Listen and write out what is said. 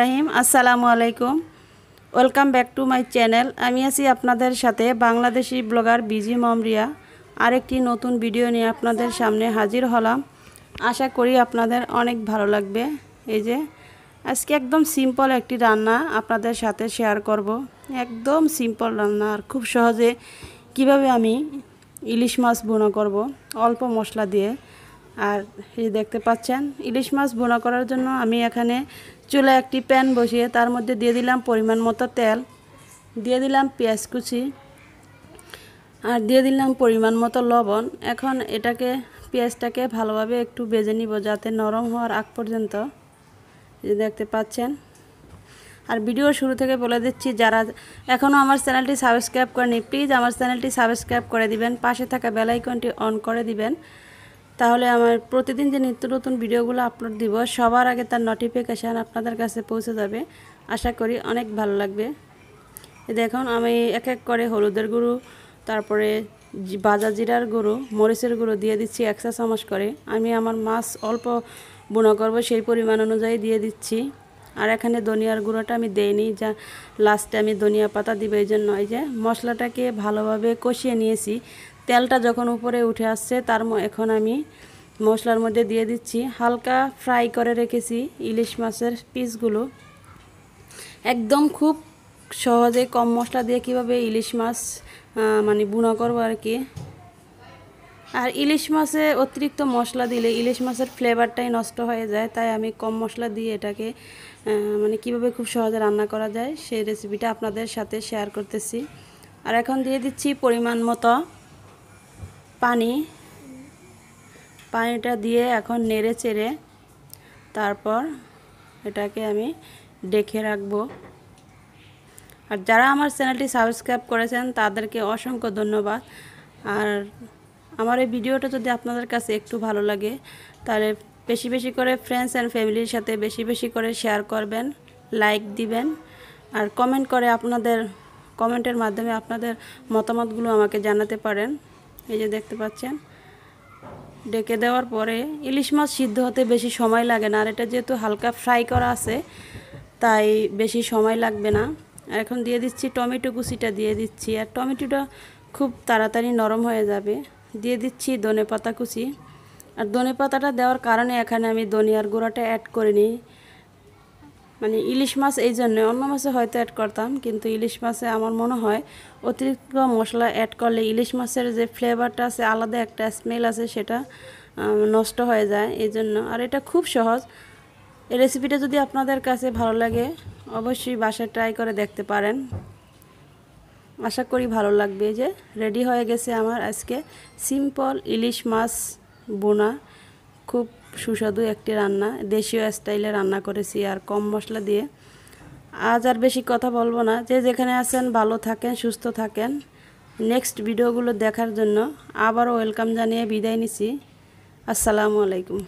রাহিম আসসালামু আলাইকুম welcome back to my channel আমি আছি আপনাদের সাথে বাংলাদেশি ব্লগার বিজি মমরিয়া আরেকটি নতুন ভিডিও নিয়ে আপনাদের সামনে হাজির হলাম আশা করি আপনাদের অনেক ভালো লাগবে এই যে আজকে একদম সিম্পল একটি রান্না আপনাদের সাথে শেয়ার করব একদম সিম্পল রান্না আর খুব সহজে কিভাবে আমি ইলিশ মাছ বোনা করব অল্প মশলা দিয়ে আর এই দেখতে পাচ্ছেন ইলিশ মাছ বোনা করার জন্য আমি এখানে চুলা একটি প্যান বসিয়ে তার মধ্যে দিয়ে দিলাম পরিমাণ মতো তেল দিয়ে দিলাম পেঁয়াজ কুচি আর দিয়ে দিলাম পরিমাণ মতো লবণ এখন এটাকে পেঁয়াজটাকে ভালোভাবে একটু বেজে নিব যাতে নরম হওয়ার আগ পর্যন্ত দেখতে পাচ্ছেন আর ভিডিও শুরু থেকে বলে দিচ্ছি যারা এখনও আমার চ্যানেলটি সাবস্ক্রাইব করেনি প্লিজ আমার চ্যানেলটি সাবস্ক্রাইব করে দিবেন পাশে থাকা বেলাইকনটি অন করে দিবেন তাহলে আমার প্রতিদিন যে নিত্য নতুন ভিডিওগুলো আপলোড দিব সবার আগে তার নোটিফিকেশান আপনাদের কাছে পৌঁছে যাবে আশা করি অনেক ভালো লাগবে দেখুন আমি এক এক করে হলুদের গুঁড়ো তারপরে বাজা জিরার গুঁড়ো মরিচের গুঁড়ো দিয়ে দিচ্ছি একশো চামচ করে আমি আমার মাছ অল্প বোনা করব সেই পরিমাণ অনুযায়ী দিয়ে দিচ্ছি আর এখানে ধনিয়ার গুঁড়োটা আমি দেইনি যা লাস্টে আমি ধনিয়া পাতা দিব এই জন্য এই যে মশলাটাকে ভালোভাবে কষিয়ে নিয়েছি তেলটা যখন উপরে উঠে আসছে তার এখন আমি মশলার মধ্যে দিয়ে দিচ্ছি হালকা ফ্রাই করে রেখেছি ইলিশ মাছের পিসগুলো একদম খুব সহজে কম মশলা দিয়ে কিভাবে ইলিশ মাছ মানে বুনা করবো আর কি আর ইলিশ মাছে অতিরিক্ত মশলা দিলে ইলিশ মাছের ফ্লেভারটাই নষ্ট হয়ে যায় তাই আমি কম মশলা দিয়ে এটাকে মানে কিভাবে খুব সহজে রান্না করা যায় সেই রেসিপিটা আপনাদের সাথে শেয়ার করতেছি আর এখন দিয়ে দিচ্ছি পরিমাণ মতো পানি পানিটা দিয়ে এখন নেড়ে চেড়ে তারপর এটাকে আমি ডেকে রাখবো আর যারা আমার চ্যানেলটি সাবস্ক্রাইব করেছেন তাদেরকে অসংখ্য ধন্যবাদ আর আমার এই ভিডিওটা যদি আপনাদের কাছে একটু ভালো লাগে তাহলে বেশি বেশি করে ফ্রেন্ডস অ্যান্ড ফ্যামিলির সাথে বেশি বেশি করে শেয়ার করবেন লাইক দিবেন আর কমেন্ট করে আপনাদের কমেন্টের মাধ্যমে আপনাদের মতামতগুলো আমাকে জানাতে পারেন এই যে দেখতে পাচ্ছেন ডেকে দেওয়ার পরে ইলিশ মাছ সিদ্ধ হতে বেশি সময় লাগে না আর এটা যেহেতু হালকা ফ্রাই করা আছে তাই বেশি সময় লাগবে না আর এখন দিয়ে দিচ্ছি টমেটো কুচিটা দিয়ে দিচ্ছি আর টমেটোটা খুব তাড়াতাড়ি নরম হয়ে যাবে দিয়ে দিচ্ছি ধনে পাতা কুচি আর ধনে পাতাটা দেওয়ার কারণে এখানে আমি ধনিয়ার গুঁড়াটা অ্যাড করে নিই মানে ইলিশ মাছ এই জন্য অন্য মাছে হয়তো অ্যাড করতাম কিন্তু ইলিশ মাছে আমার মনে হয় অতিরিক্ত মশলা অ্যাড করলে ইলিশ মাছের যে ফ্লেভারটা আছে আলাদা একটা স্মেল আছে সেটা নষ্ট হয়ে যায় এই জন্য আর এটা খুব সহজ এই রেসিপিটা যদি আপনাদের কাছে ভালো লাগে অবশ্যই বাসায় ট্রাই করে দেখতে পারেন আশা করি ভালো লাগবে যে রেডি হয়ে গেছে আমার আজকে সিম্পল ইলিশ মাছ বোনা খুব সুস্বাদু একটি রান্না দেশীয় স্টাইলে রান্না করেছি আর কম মশলা দিয়ে আজ আর বেশি কথা বলবো না যে যেখানে আছেন ভালো থাকেন সুস্থ থাকেন নেক্সট ভিডিওগুলো দেখার জন্য আবারও ওয়েলকাম জানিয়ে বিদায় নিছি আসসালামু আলাইকুম